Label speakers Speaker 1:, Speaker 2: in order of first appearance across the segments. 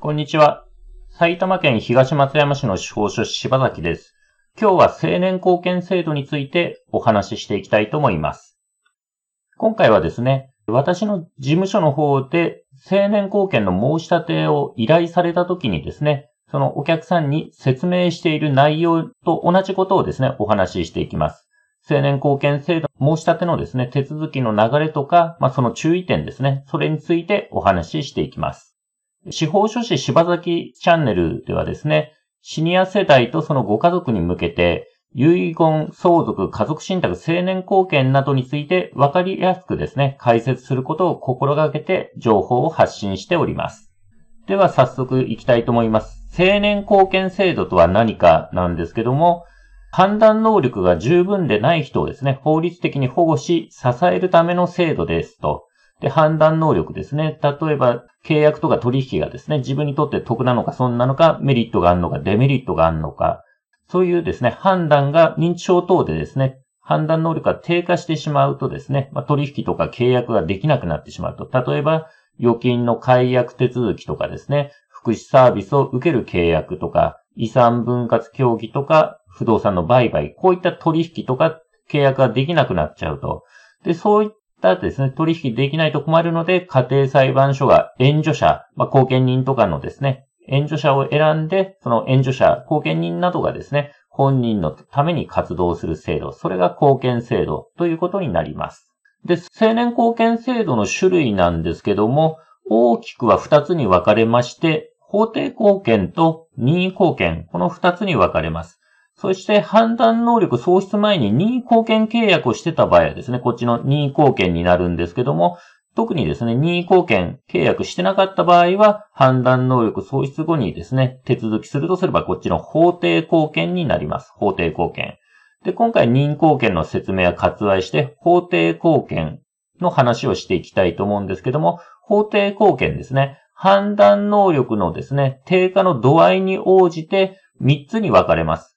Speaker 1: こんにちは。埼玉県東松山市の司法書士柴崎です。今日は青年貢献制度についてお話ししていきたいと思います。今回はですね、私の事務所の方で青年貢献の申し立てを依頼された時にですね、そのお客さんに説明している内容と同じことをですね、お話ししていきます。青年貢献制度申し立てのですね、手続きの流れとか、まあ、その注意点ですね、それについてお話ししていきます。司法書士柴崎チャンネルではですね、シニア世代とそのご家族に向けて、遺言、相続、家族信託、成年後見などについて分かりやすくですね、解説することを心がけて情報を発信しております。では早速いきたいと思います。成年後見制度とは何かなんですけども、判断能力が十分でない人をですね、法律的に保護し、支えるための制度ですと。で、判断能力ですね。例えば、契約とか取引がですね、自分にとって得なのか損なのか、メリットがあるのか、デメリットがあるのか、そういうですね、判断が認知症等でですね、判断能力が低下してしまうとですね、まあ、取引とか契約ができなくなってしまうと、例えば、預金の解約手続きとかですね、福祉サービスを受ける契約とか、遺産分割協議とか、不動産の売買、こういった取引とか契約ができなくなっちゃうと。で、そういっただですね、取引できないと困るので、家庭裁判所が援助者、まあ、後見人とかのですね、援助者を選んで、その援助者、後見人などがですね、本人のために活動する制度、それが貢献制度ということになります。で、青年貢献制度の種類なんですけども、大きくは2つに分かれまして、法定貢献と任意貢献、この2つに分かれます。そして判断能力喪失前に任意貢献契約をしてた場合はですね、こっちの任意貢献になるんですけども、特にですね、任意貢献契約してなかった場合は、判断能力喪失後にですね、手続きするとすればこっちの法定貢献になります。法定貢献。で、今回任意貢献の説明は割愛して、法定貢献の話をしていきたいと思うんですけども、法定貢献ですね、判断能力のですね、低下の度合いに応じて3つに分かれます。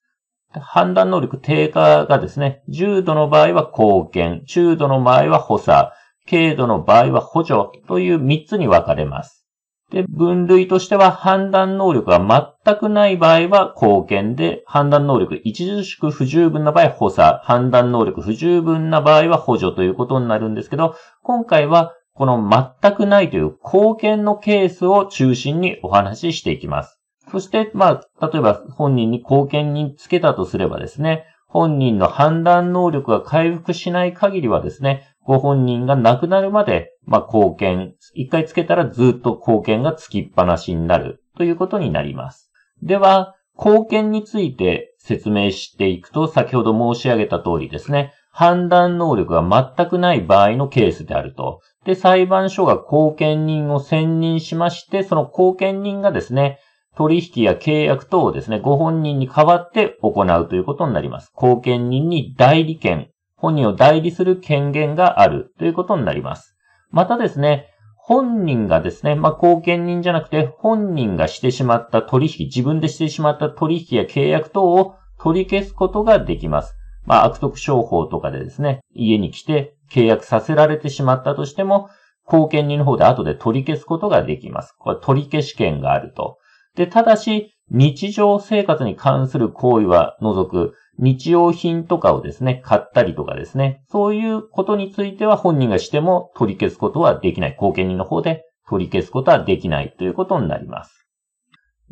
Speaker 1: 判断能力低下がですね、重度の場合は貢献、中度の場合は補佐、軽度の場合は補助という3つに分かれます。で、分類としては判断能力が全くない場合は貢献で、判断能力著しく不十分な場合補佐、判断能力不十分な場合は補助ということになるんですけど、今回はこの全くないという貢献のケースを中心にお話ししていきます。そして、まあ、例えば本人に貢献につけたとすればですね、本人の判断能力が回復しない限りはですね、ご本人が亡くなるまで、まあ、貢献、一回つけたらずっと貢献がつきっぱなしになるということになります。では、貢献について説明していくと、先ほど申し上げた通りですね、判断能力が全くない場合のケースであると。で、裁判所が貢献人を選任しまして、その貢献人がですね、取引や契約等をですね、ご本人に代わって行うということになります。後見人に代理権、本人を代理する権限があるということになります。またですね、本人がですね、まあ、後見人じゃなくて、本人がしてしまった取引、自分でしてしまった取引や契約等を取り消すことができます。まあ、悪徳商法とかでですね、家に来て契約させられてしまったとしても、後見人の方で後で取り消すことができます。これ取り消し権があるとで、ただし、日常生活に関する行為は除く、日用品とかをですね、買ったりとかですね、そういうことについては本人がしても取り消すことはできない。後見人の方で取り消すことはできないということになります。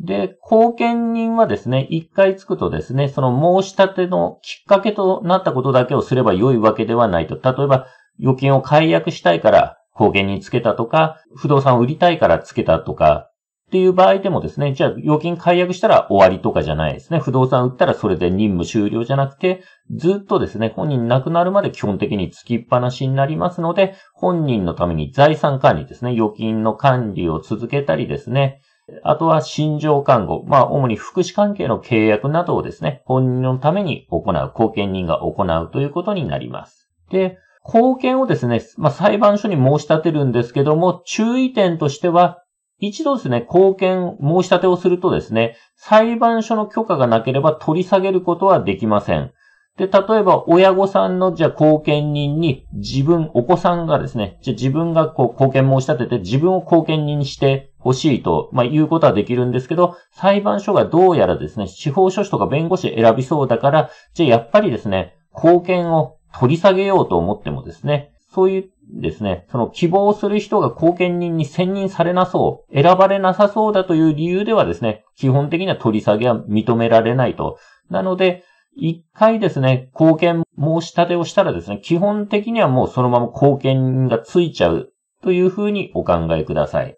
Speaker 1: で、後見人はですね、一回つくとですね、その申し立てのきっかけとなったことだけをすれば良いわけではないと。例えば、預金を解約したいから後見人つけたとか、不動産を売りたいからつけたとか、っていう場合でもですね、じゃあ、預金解約したら終わりとかじゃないですね。不動産売ったらそれで任務終了じゃなくて、ずっとですね、本人亡くなるまで基本的につきっぱなしになりますので、本人のために財産管理ですね、預金の管理を続けたりですね、あとは心情看護、まあ主に福祉関係の契約などをですね、本人のために行う、後見人が行うということになります。で、貢献をですね、まあ、裁判所に申し立てるんですけども、注意点としては、一度ですね、貢献申し立てをするとですね、裁判所の許可がなければ取り下げることはできません。で、例えば、親御さんの、じゃあ、貢献人に、自分、お子さんがですね、じゃあ自分がこう、貢献申し立てて、自分を貢献人にしてほしいと、まあ、いうことはできるんですけど、裁判所がどうやらですね、司法書士とか弁護士選びそうだから、じゃあ、やっぱりですね、貢献を取り下げようと思ってもですね、そういっですね、その希望する人が後見人に選任されなそう、選ばれなさそうだという理由ではですね、基本的には取り下げは認められないと。なので、一回ですね、貢献申し立てをしたらですね、基本的にはもうそのまま貢献がついちゃうというふうにお考えください。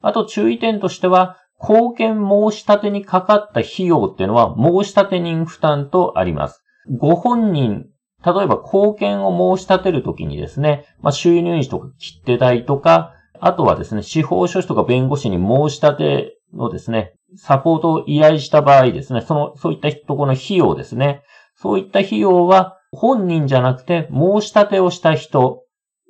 Speaker 1: あと注意点としては、貢献申し立てにかかった費用っていうのは申し立て人負担とあります。ご本人例えば、貢献を申し立てるときにですね、まあ、収入費とか切手代とか、あとはですね、司法書士とか弁護士に申し立てのですね、サポートを依頼した場合ですね、その、そういったところの費用ですね、そういった費用は本人じゃなくて申し立てをした人、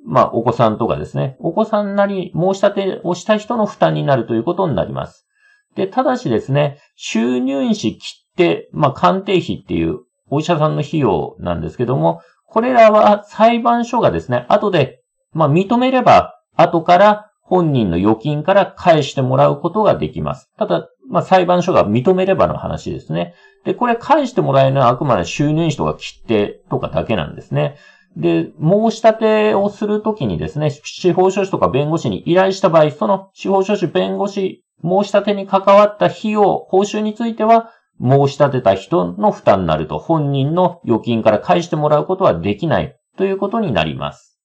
Speaker 1: まあ、お子さんとかですね、お子さんなり申し立てをした人の負担になるということになります。で、ただしですね、収入費切手、まあ、鑑定費っていうお医者さんの費用なんですけども、これらは裁判所がですね、後で、まあ、認めれば、後から本人の預金から返してもらうことができます。ただ、まあ、裁判所が認めればの話ですね。で、これ返してもらえるのはあくまで収入費とか切手とかだけなんですね。で、申し立てをするときにですね、司法書士とか弁護士に依頼した場合、その司法書士、弁護士、申し立てに関わった費用、報酬については、申し立てた人の負担になると本人の預金から返してもらうことはできないということになります。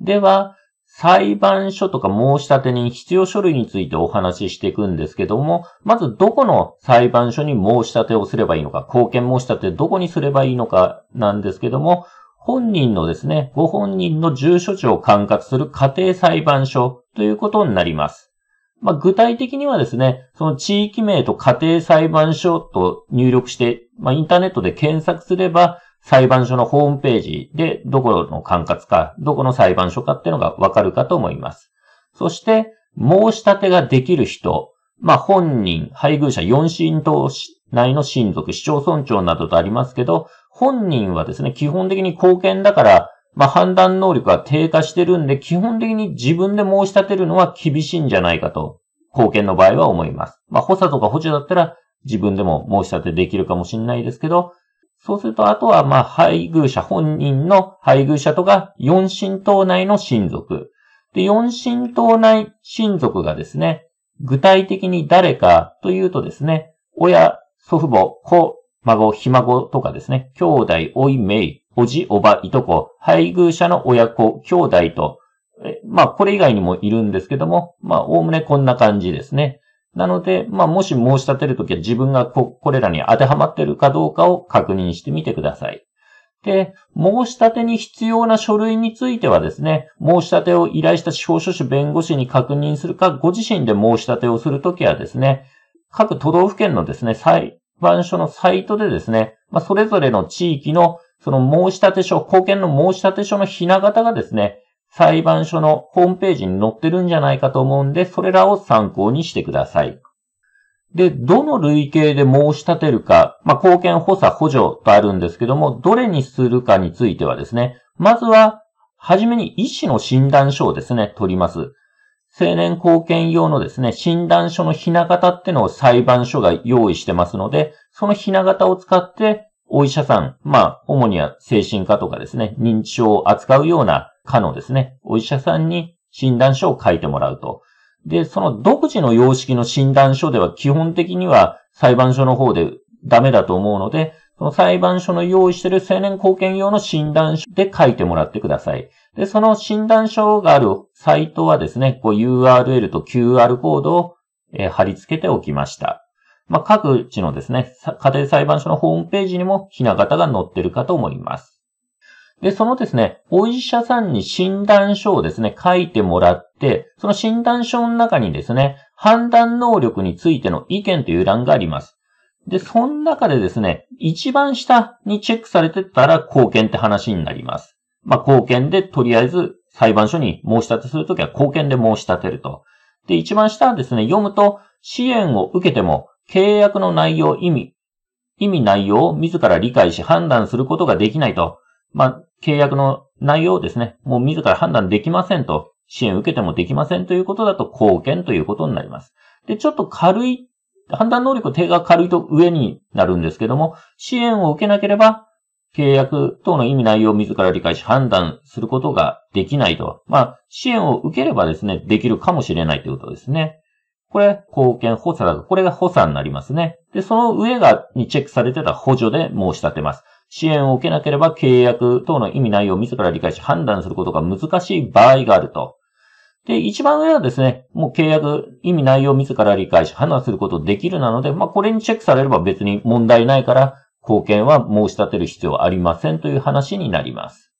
Speaker 1: では、裁判所とか申し立てに必要書類についてお話ししていくんですけども、まずどこの裁判所に申し立てをすればいいのか、貢献申し立てどこにすればいいのかなんですけども、本人のですね、ご本人の住所地を管轄する家庭裁判所ということになります。まあ、具体的にはですね、その地域名と家庭裁判所と入力して、まあ、インターネットで検索すれば、裁判所のホームページでどこの管轄か、どこの裁判所かっていうのがわかるかと思います。そして、申し立てができる人、まあ、本人、配偶者、四親等内の親族、市町村長などとありますけど、本人はですね、基本的に貢献だから、まあ、判断能力が低下してるんで、基本的に自分で申し立てるのは厳しいんじゃないかと、貢献の場合は思います。まあ、補佐とか補助だったら自分でも申し立てできるかもしれないですけど、そうすると、あとは、まあ、配偶者、本人の配偶者とか、四親等内の親族。で、四親等内親族がですね、具体的に誰かというとですね、親、祖父母、子、孫、ひ孫とかですね、兄弟、おい、めい、おじ、おば、いとこ、配偶者の親子、兄弟と、まあ、これ以外にもいるんですけども、まあ、おおむねこんな感じですね。なので、まあ、もし申し立てるときは自分がこ、これらに当てはまっているかどうかを確認してみてください。で、申し立てに必要な書類についてはですね、申し立てを依頼した司法書士弁護士に確認するか、ご自身で申し立てをするときはですね、各都道府県のですね、裁判所のサイトでですね、まあ、それぞれの地域のその申し立て書、貢献の申し立て書のひな型がですね、裁判所のホームページに載ってるんじゃないかと思うんで、それらを参考にしてください。で、どの類型で申し立てるか、まあ、貢献補佐補助とあるんですけども、どれにするかについてはですね、まずは、はじめに医師の診断書をですね、取ります。青年貢献用のですね、診断書のひな型ってのを裁判所が用意してますので、そのひな型を使ってお医者さん、まあ、主には精神科とかですね、認知症を扱うような科のですね、お医者さんに診断書を書いてもらうと。で、その独自の様式の診断書では基本的には裁判所の方でダメだと思うので、その裁判所の用意している青年貢献用の診断書で書いてもらってください。で、その診断書があるサイトはですね、こう URL と QR コードを、え貼り付けておきました。まあ、各地のですね、家庭裁判所のホームページにもひな型が載ってるかと思います。で、そのですね、お医者さんに診断書をですね、書いてもらって、その診断書の中にですね、判断能力についての意見という欄があります。で、その中でですね、一番下にチェックされてたら貢献って話になります。まあ、貢献でとりあえず裁判所に申し立てするときは貢献で申し立てると。で、一番下はですね、読むと、支援を受けても契約の内容、意味、意味内容を自ら理解し判断することができないと、まあ、契約の内容をですね、もう自ら判断できませんと、支援を受けてもできませんということだと貢献ということになります。で、ちょっと軽い、判断能力手が軽いと上になるんですけども、支援を受けなければ、契約等の意味内容を自ら理解し判断することができないと。まあ、支援を受ければですね、できるかもしれないということですね。これ、貢献補佐だと。これが補佐になりますね。で、その上が、にチェックされてた補助で申し立てます。支援を受けなければ契約等の意味内容を自ら理解し判断することが難しい場合があると。で、一番上はですね、もう契約、意味内容を自ら理解し判断することできるなので、まあ、これにチェックされれば別に問題ないから、貢献は申し立てる必要はありませんという話になります。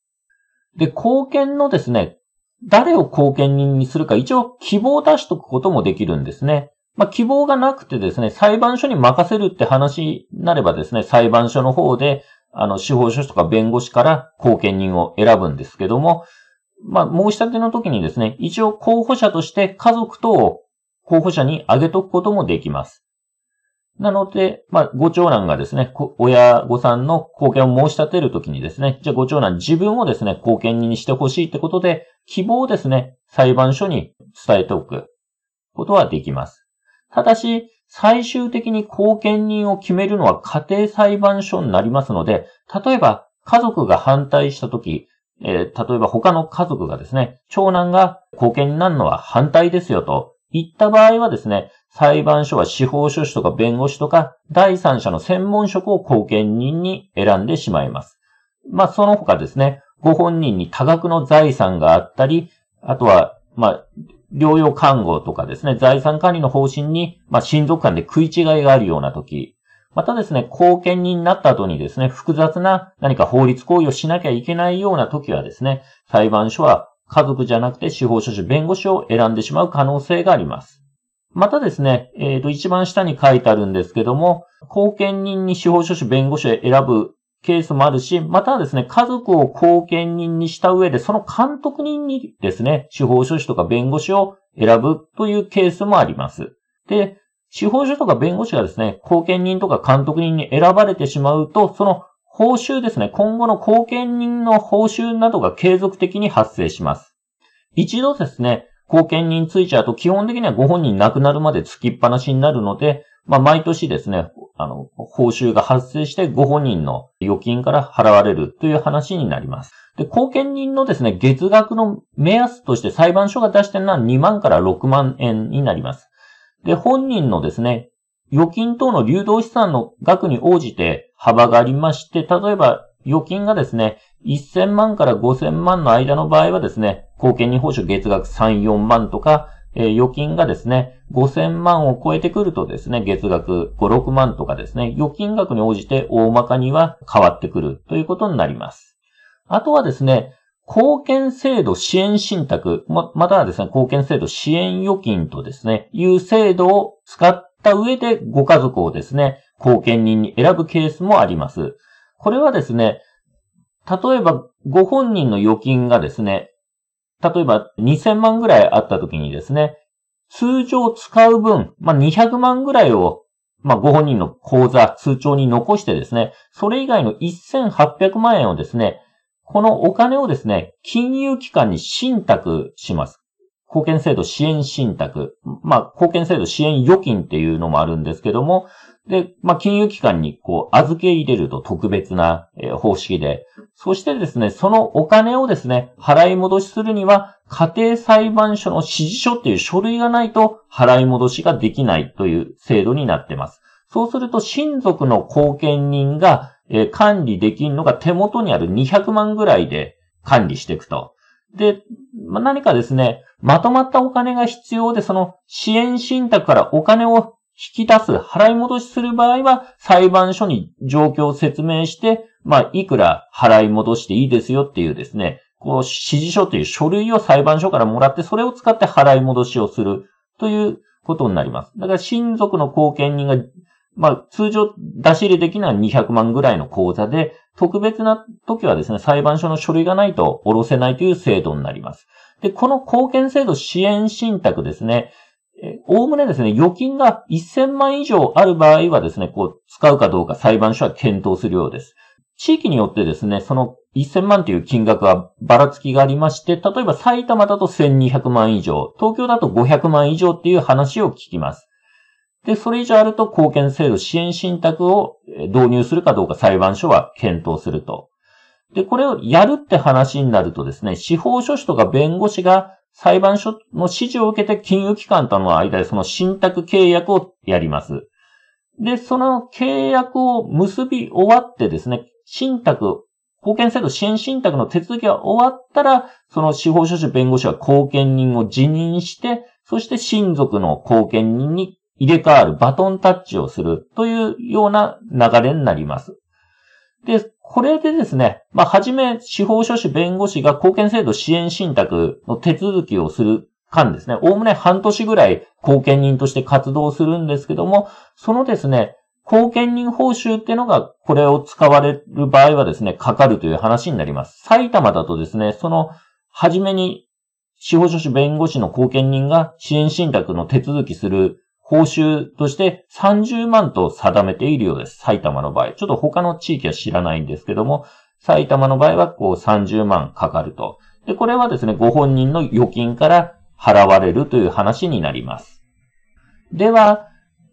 Speaker 1: で、貢献のですね、誰を後見人にするか、一応希望を出しとくこともできるんですね。まあ、希望がなくてですね、裁判所に任せるって話になればですね、裁判所の方で、あの、司法書士とか弁護士から後見人を選ぶんですけども、まあ、申し立ての時にですね、一応候補者として家族等を候補者に挙げとくこともできます。なので、まあ、ご長男がですね、親御さんの貢献を申し立てるときにですね、じゃあご長男自分をですね、貢献人にしてほしいってことで、希望をですね、裁判所に伝えておくことはできます。ただし、最終的に後見人を決めるのは家庭裁判所になりますので、例えば家族が反対したとき、えー、例えば他の家族がですね、長男が後見になるのは反対ですよと言った場合はですね、裁判所は司法書士とか弁護士とか第三者の専門職を後見人に選んでしまいます。まあ、その他ですね、ご本人に多額の財産があったり、あとは、まあ、療養看護とかですね、財産管理の方針に、まあ、親族間で食い違いがあるような時、またですね、後見人になった後にですね、複雑な何か法律行為をしなきゃいけないような時はですね、裁判所は家族じゃなくて司法書士、弁護士を選んでしまう可能性があります。またですね、えっ、ー、と、一番下に書いてあるんですけども、後見人に司法書士、弁護士を選ぶケースもあるし、またはですね、家族を後見人にした上で、その監督人にですね、司法書士とか弁護士を選ぶというケースもあります。で、司法書とか弁護士がですね、後見人とか監督人に選ばれてしまうと、その報酬ですね、今後の後見人の報酬などが継続的に発生します。一度ですね、後見人ついちゃうと基本的にはご本人亡くなるまでつきっぱなしになるので、まあ、毎年ですね、あの、報酬が発生してご本人の預金から払われるという話になります。で、後見人のですね、月額の目安として裁判所が出してるのは2万から6万円になります。で、本人のですね、預金等の流動資産の額に応じて幅がありまして、例えば預金がですね、1000万から5000万の間の場合はですね、後見人報酬月額3、4万とか、えー、預金がですね、5000万を超えてくるとですね、月額5、6万とかですね、預金額に応じて大まかには変わってくるということになります。あとはですね、貢献制度支援信託、ま、またはですね、貢献制度支援預金とですね、いう制度を使った上でご家族をですね、貢献人に選ぶケースもあります。これはですね、例えばご本人の預金がですね、例えば2000万ぐらいあった時にですね、通常使う分、まあ、200万ぐらいを、まあ、ご本人の口座、通帳に残してですね、それ以外の1800万円をですね、このお金をですね、金融機関に信託します。貢献制度支援信託。まあ、貢献制度支援預金っていうのもあるんですけども、で、まあ、金融機関にこう預け入れると特別な、方式で、そしてですね、そのお金をですね、払い戻しするには、家庭裁判所の指示書っていう書類がないと払い戻しができないという制度になっています。そうすると、親族の後見人が、え管理できるのが手元にある200万ぐらいで管理していくと。で、まあ、何かですね、まとまったお金が必要で、その支援信託からお金を引き出す、払い戻しする場合は、裁判所に状況を説明して、まあ、いくら払い戻していいですよっていうですね、こう、指示書という書類を裁判所からもらって、それを使って払い戻しをするということになります。だから親族の貢献人が、まあ、通常出し入れできない200万ぐらいの口座で、特別な時はですね、裁判所の書類がないと下ろせないという制度になります。で、この貢献制度支援信託ですね。おおむねですね、預金が1000万以上ある場合はですね、こう、使うかどうか裁判所は検討するようです。地域によってですね、その1000万という金額はばらつきがありまして、例えば埼玉だと1200万以上、東京だと500万以上っていう話を聞きます。で、それ以上あると貢献制度支援信託を導入するかどうか裁判所は検討すると。で、これをやるって話になるとですね、司法書士とか弁護士が裁判所の指示を受けて金融機関との間でその信託契約をやります。で、その契約を結び終わってですね、信託、貢献制度支援信託の手続きが終わったら、その司法書士弁護士は貢献人を辞任して、そして親族の貢献人に入れ替わるバトンタッチをするというような流れになります。で、これでですね、まあ、はじめ、司法書士弁護士が貢献制度支援信託の手続きをする間ですね、おおむね半年ぐらい貢献人として活動するんですけども、そのですね、貢献人報酬っていうのが、これを使われる場合はですね、かかるという話になります。埼玉だとですね、その、はじめに、司法書士弁護士の貢献人が支援信託の手続きする報酬として30万と定めているようです。埼玉の場合。ちょっと他の地域は知らないんですけども、埼玉の場合はこう30万かかると。で、これはですね、ご本人の預金から払われるという話になります。では、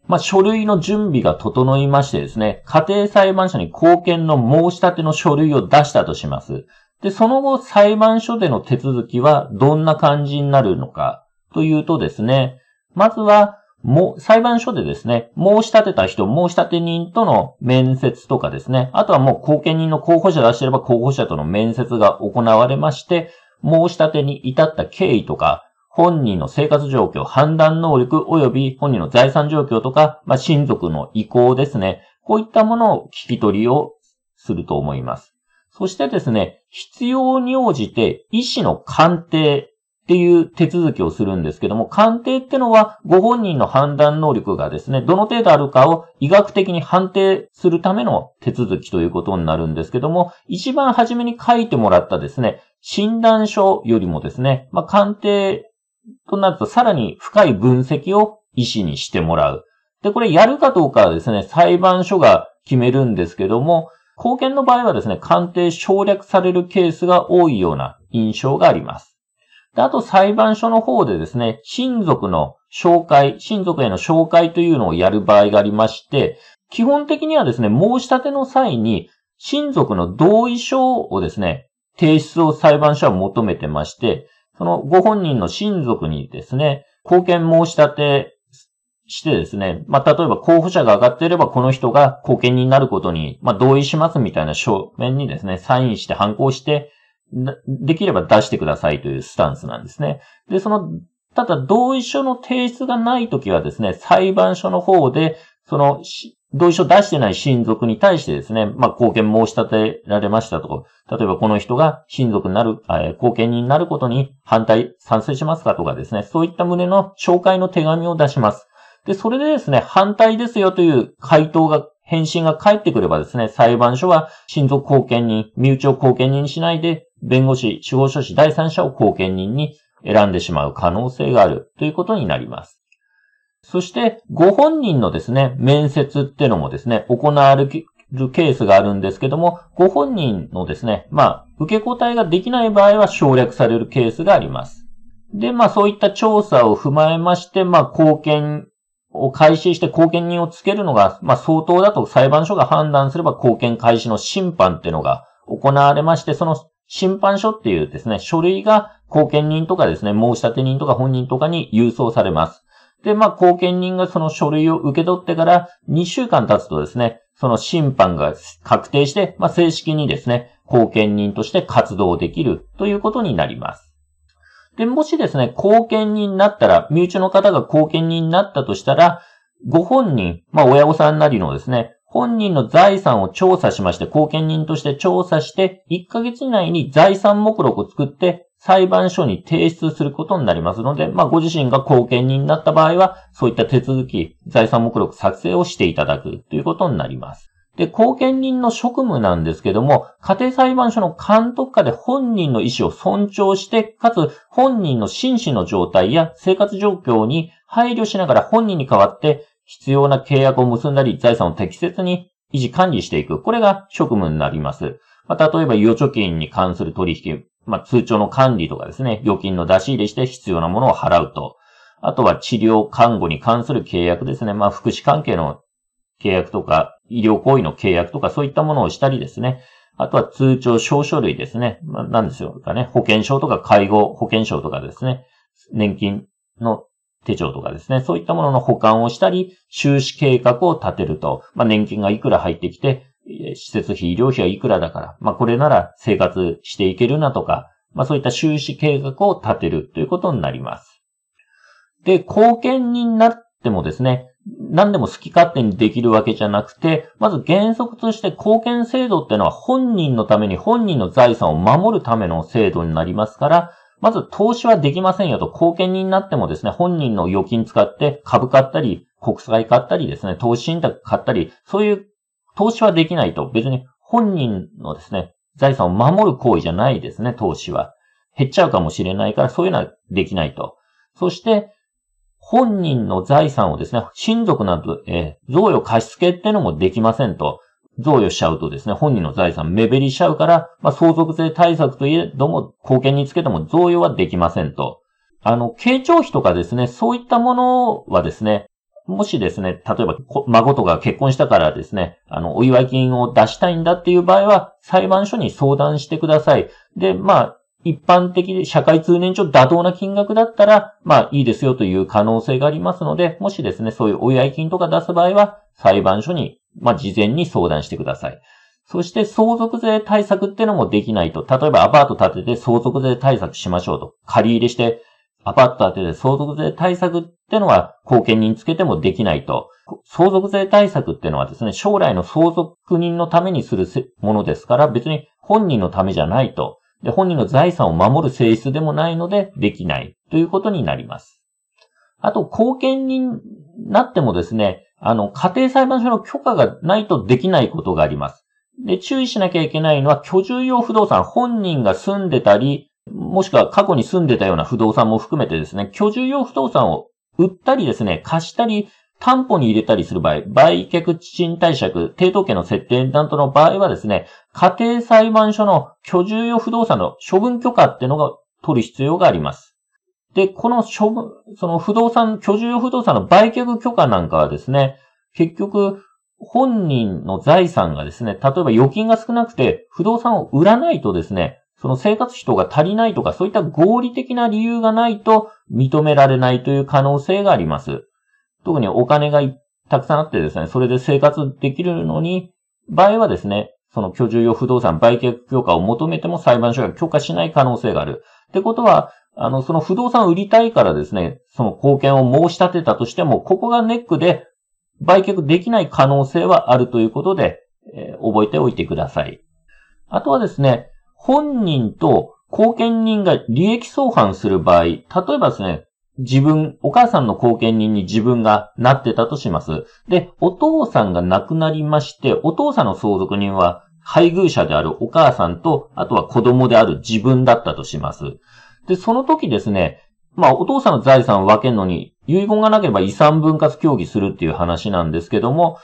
Speaker 1: まあ、書類の準備が整いましてですね、家庭裁判所に貢献の申し立ての書類を出したとします。で、その後、裁判所での手続きはどんな感じになるのかというとですね、まずは、も、う、裁判所でですね、申し立てた人、申し立て人との面接とかですね、あとはもう後見人の候補者出してれば候補者との面接が行われまして、申し立てに至った経緯とか、本人の生活状況、判断能力及び本人の財産状況とか、まあ、親族の意向ですね。こういったものを聞き取りをすると思います。そしてですね、必要に応じて医師の鑑定っていう手続きをするんですけども、鑑定ってのはご本人の判断能力がですね、どの程度あるかを医学的に判定するための手続きということになるんですけども、一番初めに書いてもらったですね、診断書よりもですね、まあ、鑑定となるとさらに深い分析を医師にしてもらう。で、これやるかどうかはですね、裁判所が決めるんですけども、貢献の場合はですね、鑑定省略されるケースが多いような印象があります。で、あと裁判所の方でですね、親族の紹介、親族への紹介というのをやる場合がありまして、基本的にはですね、申し立ての際に、親族の同意書をですね、提出を裁判所は求めてまして、そのご本人の親族にですね、貢献申し立てしてですね、まあ、例えば候補者が上がっていればこの人が貢献になることに、まあ、同意しますみたいな書面にですね、サインして反抗して、できれば出してくださいというスタンスなんですね。で、その、ただ同意書の提出がないときはですね、裁判所の方で、その、同意書出してない親族に対してですね、まあ、貢献申し立てられましたとか、例えばこの人が親族になる、え貢献になることに反対、賛成しますかとかですね、そういった旨の紹介の手紙を出します。で、それでですね、反対ですよという回答が、返信が返ってくればですね、裁判所は親族貢献人、身内を貢献人にしないで、弁護士、司法書士、第三者を後見人に選んでしまう可能性があるということになります。そして、ご本人のですね、面接ってのもですね、行われるケースがあるんですけども、ご本人のですね、まあ、受け答えができない場合は省略されるケースがあります。で、まあ、そういった調査を踏まえまして、まあ、貢献を開始して貢献人をつけるのが、まあ、相当だと裁判所が判断すれば貢献開始の審判っていうのが行われまして、その審判書っていうですね、書類が後見人とかですね、申立人とか本人とかに郵送されます。で、まあ、後見人がその書類を受け取ってから2週間経つとですね、その審判が確定して、まあ、正式にですね、後見人として活動できるということになります。で、もしですね、後見人になったら、身内の方が後見人になったとしたら、ご本人、まあ、親御さんなりのですね、本人の財産を調査しまして、後見人として調査して、1ヶ月以内に財産目録を作って、裁判所に提出することになりますので、まあ、ご自身が後見人になった場合は、そういった手続き、財産目録作成をしていただくということになります。で、後見人の職務なんですけども、家庭裁判所の監督下で本人の意思を尊重して、かつ本人の心身の状態や生活状況に配慮しながら本人に代わって必要な契約を結んだり、財産を適切に維持管理していく。これが職務になります。まあ、例えば、預貯金に関する取引、まあ、通帳の管理とかですね、預金の出し入れして必要なものを払うと。あとは治療、看護に関する契約ですね。まあ、福祉関係の契約とか、医療行為の契約とか、そういったものをしたりですね。あとは通帳、証書類ですね。まあ、なんですよ。かね、保険証とか介護保険証とかですね。年金の手帳とかですね、そういったものの保管をしたり、収支計画を立てると、まあ、年金がいくら入ってきて、施設費、医療費はいくらだから、まあ、これなら生活していけるなとか、まあ、そういった収支計画を立てるということになります。で、貢献人になってもですね、何でも好き勝手にできるわけじゃなくて、まず原則として貢献制度っていうのは本人のために本人の財産を守るための制度になりますから、まず投資はできませんよと、貢献人になってもですね、本人の預金使って株買ったり、国債買ったりですね、投資信託買ったり、そういう投資はできないと、別に本人のですね、財産を守る行為じゃないですね、投資は。減っちゃうかもしれないから、そういうのはできないと。そして、本人の財産をですね、親族など、えー、贈与貸し付けっていうのもできませんと。贈与しちゃうとですね、本人の財産目減りしちゃうから、まあ、相続税対策といえども、貢献につけても贈与はできませんと。あの、慶長費とかですね、そういったものはですね、もしですね、例えば、孫とか結婚したからですね、あの、お祝い金を出したいんだっていう場合は、裁判所に相談してください。で、まあ、一般的で社会通念上妥当な金額だったら、まあいいですよという可能性がありますので、もしですね、そういうお祝い金とか出す場合は、裁判所にまあ、事前に相談してください。そして相続税対策ってのもできないと。例えばアパート建てて相続税対策しましょうと。借り入れしてアパート建てて相続税対策ってのは後見人つけてもできないと。相続税対策ってのはですね、将来の相続人のためにするものですから別に本人のためじゃないと。で、本人の財産を守る性質でもないのでできないということになります。あと、後見人になってもですね、あの、家庭裁判所の許可がないとできないことがあります。で、注意しなきゃいけないのは、居住用不動産、本人が住んでたり、もしくは過去に住んでたような不動産も含めてですね、居住用不動産を売ったりですね、貸したり、担保に入れたりする場合、売却賃貸借、抵当権の設定担当の場合はですね、家庭裁判所の居住用不動産の処分許可っていうのが取る必要があります。で、この処分、その不動産、居住不動産の売却許可なんかはですね、結局、本人の財産がですね、例えば預金が少なくて、不動産を売らないとですね、その生活費等が足りないとか、そういった合理的な理由がないと認められないという可能性があります。特にお金がたくさんあってですね、それで生活できるのに、場合はですね、その居住用不動産売却許可を求めても裁判所が許可しない可能性がある。ってことは、あの、その不動産を売りたいからですね、その貢献を申し立てたとしても、ここがネックで売却できない可能性はあるということで、えー、覚えておいてください。あとはですね、本人と貢献人が利益相反する場合、例えばですね、自分、お母さんの貢献人に自分がなってたとします。で、お父さんが亡くなりまして、お父さんの相続人は配偶者であるお母さんと、あとは子供である自分だったとします。で、その時ですね、まあ、お父さんの財産を分けるのに、遺言がなければ遺産分割協議するっていう話なんですけども、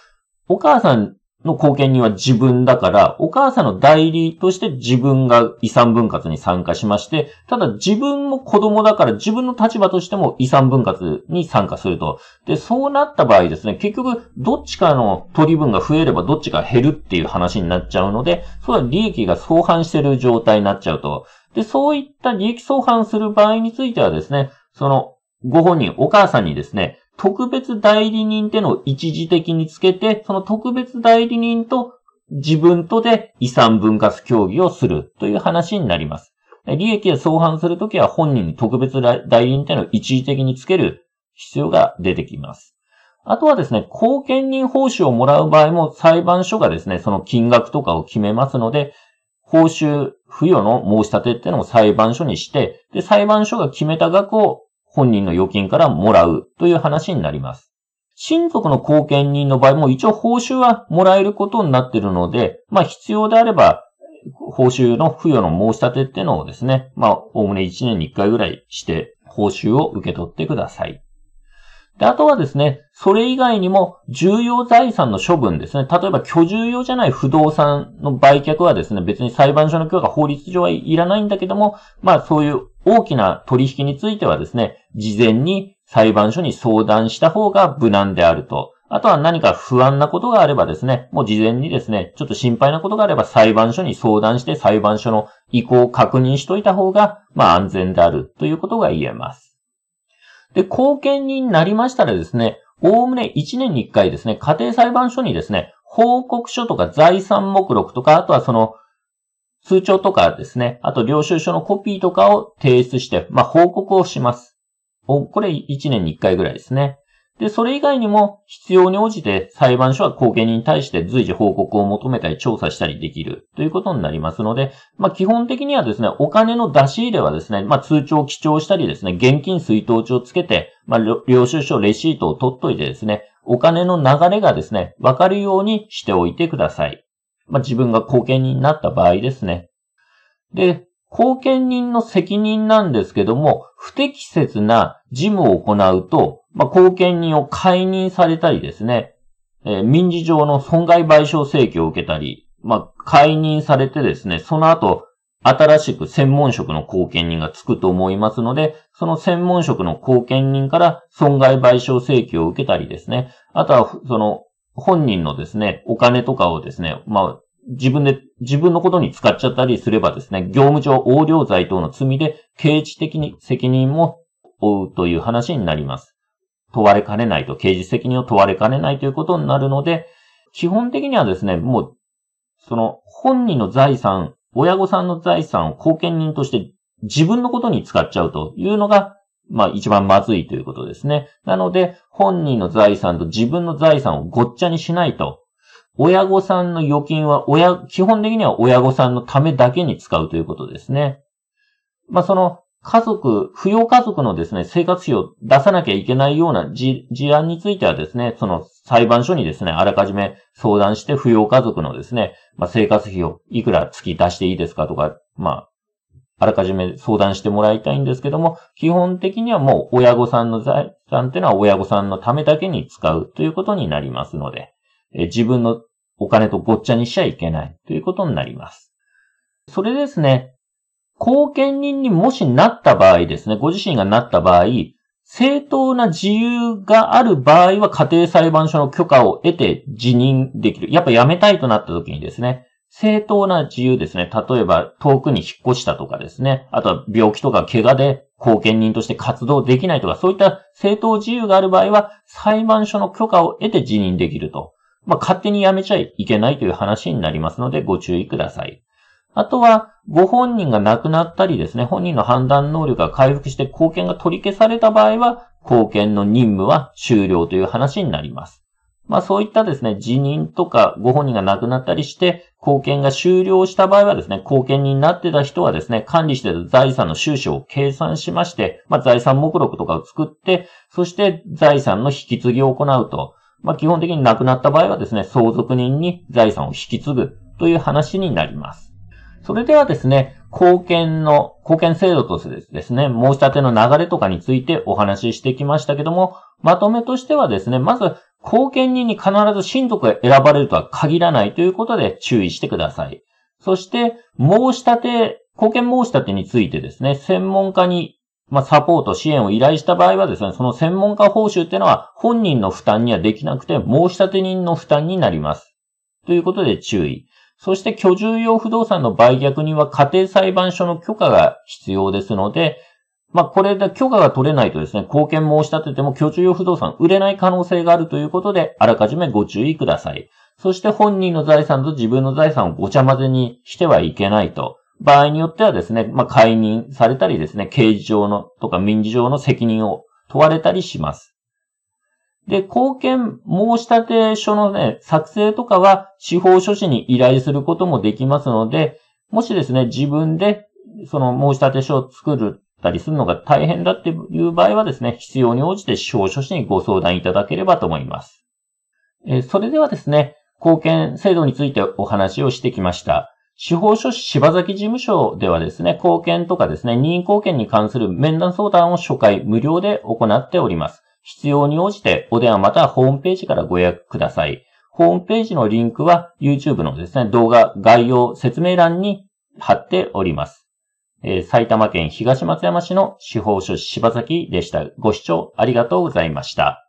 Speaker 1: お母さんの貢献人は自分だから、お母さんの代理として自分が遺産分割に参加しまして、ただ自分も子供だから自分の立場としても遺産分割に参加すると。で、そうなった場合ですね、結局どっちかの取り分が増えればどっちか減るっていう話になっちゃうので、それは利益が相反してる状態になっちゃうと。で、そういった利益相反する場合についてはですね、その、ご本人、お母さんにですね、特別代理人ってのを一時的につけて、その特別代理人と自分とで遺産分割協議をするという話になります。利益が相反するときは本人に特別代理人ってのを一時的につける必要が出てきます。あとはですね、後見人報酬をもらう場合も裁判所がですね、その金額とかを決めますので、報酬付与の申し立てっていうのを裁判所にして、で、裁判所が決めた額を本人の預金からもらうという話になります。親族の後見人の場合も一応報酬はもらえることになっているので、まあ必要であれば、報酬の付与の申し立てっていうのをですね、まあ、おおむね1年に1回ぐらいして、報酬を受け取ってください。で、あとはですね、それ以外にも重要財産の処分ですね。例えば居住用じゃない不動産の売却はですね、別に裁判所の許可法律上はいらないんだけども、まあそういう大きな取引についてはですね、事前に裁判所に相談した方が無難であると。あとは何か不安なことがあればですね、もう事前にですね、ちょっと心配なことがあれば裁判所に相談して裁判所の意向を確認しといた方が、まあ安全であるということが言えます。で、後見人になりましたらですね、おおむね1年に1回ですね、家庭裁判所にですね、報告書とか財産目録とか、あとはその、通帳とかですね、あと領収書のコピーとかを提出して、まあ、報告をします。これ1年に1回ぐらいですね。で、それ以外にも必要に応じて裁判所は後見人に対して随時報告を求めたり調査したりできるということになりますので、まあ基本的にはですね、お金の出し入れはですね、まあ通帳を記帳したりですね、現金水筒帳をつけて、まあ領収書レシートを取っといてですね、お金の流れがですね、わかるようにしておいてください。まあ自分が後見人になった場合ですね。で、後見人の責任なんですけども、不適切な事務を行うと、まあ、後見人を解任されたりですね、えー、民事上の損害賠償請求を受けたり、まあ、解任されてですね、その後、新しく専門職の後見人がつくと思いますので、その専門職の後見人から損害賠償請求を受けたりですね、あとは、その、本人のですね、お金とかをですね、まあ、自分で、自分のことに使っちゃったりすればですね、業務上横領罪等の罪で刑事的に責任も負うという話になります。問われかねないと、刑事責任を問われかねないということになるので、基本的にはですね、もう、その本人の財産、親御さんの財産を後見人として自分のことに使っちゃうというのが、まあ一番まずいということですね。なので、本人の財産と自分の財産をごっちゃにしないと親御さんの預金は親、基本的には親御さんのためだけに使うということですね。まあ、その家族、扶養家族のですね、生活費を出さなきゃいけないような事案についてはですね、その裁判所にですね、あらかじめ相談して扶養家族のですね、まあ、生活費をいくら月出していいですかとか、まあ、あらかじめ相談してもらいたいんですけども、基本的にはもう親御さんの財産っていうのは親御さんのためだけに使うということになりますので、え自分のお金とごっちゃにしちゃいけないということになります。それですね、後見人にもしなった場合ですね、ご自身がなった場合、正当な自由がある場合は家庭裁判所の許可を得て辞任できる。やっぱ辞めたいとなった時にですね、正当な自由ですね。例えば遠くに引っ越したとかですね。あとは病気とか怪我で後見人として活動できないとか、そういった正当自由がある場合は裁判所の許可を得て辞任できると。まあ、勝手にやめちゃいけないという話になりますのでご注意ください。あとは、ご本人が亡くなったりですね、本人の判断能力が回復して貢献が取り消された場合は、貢献の任務は終了という話になります。まあそういったですね、辞任とかご本人が亡くなったりして、貢献が終了した場合はですね、貢献になってた人はですね、管理してた財産の収支を計算しまして、まあ財産目録とかを作って、そして財産の引き継ぎを行うと。まあ、基本的に亡くなった場合はですね、相続人に財産を引き継ぐという話になります。それではですね、貢献の、貢献制度としてですね、申し立ての流れとかについてお話ししてきましたけども、まとめとしてはですね、まず、貢献人に必ず親族が選ばれるとは限らないということで注意してください。そして、申し立て、貢献申し立てについてですね、専門家にまあ、サポート、支援を依頼した場合はですね、その専門家報酬っていうのは本人の負担にはできなくて、申し立て人の負担になります。ということで注意。そして居住用不動産の売却には家庭裁判所の許可が必要ですので、まあ、これで許可が取れないとですね、貢献申し立てても居住用不動産売れない可能性があるということで、あらかじめご注意ください。そして本人の財産と自分の財産をごちゃ混ぜにしてはいけないと。場合によってはですね、まあ、解任されたりですね、刑事上のとか民事上の責任を問われたりします。で、貢献申立書のね、作成とかは司法書士に依頼することもできますので、もしですね、自分でその申立書を作るたりするのが大変だっていう場合はですね、必要に応じて司法書士にご相談いただければと思います。えそれではですね、貢献制度についてお話をしてきました。司法書士柴崎事務所ではですね、貢献とかですね、任意貢献に関する面談相談を初回無料で行っております。必要に応じてお電話またはホームページからご予約ください。ホームページのリンクは YouTube のですね、動画概要説明欄に貼っております。えー、埼玉県東松山市の司法書士柴崎でした。ご視聴ありがとうございました。